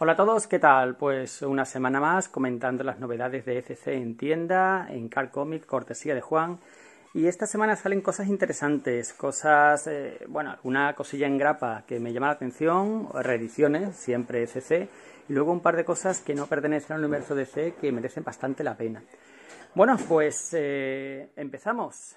Hola a todos, ¿qué tal? Pues una semana más comentando las novedades de ECC en tienda, en Car cortesía de Juan. Y esta semana salen cosas interesantes, cosas, eh, bueno, una cosilla en grapa que me llama la atención, reediciones, siempre ECC, y luego un par de cosas que no pertenecen al universo de DC que merecen bastante la pena. Bueno, pues eh, empezamos.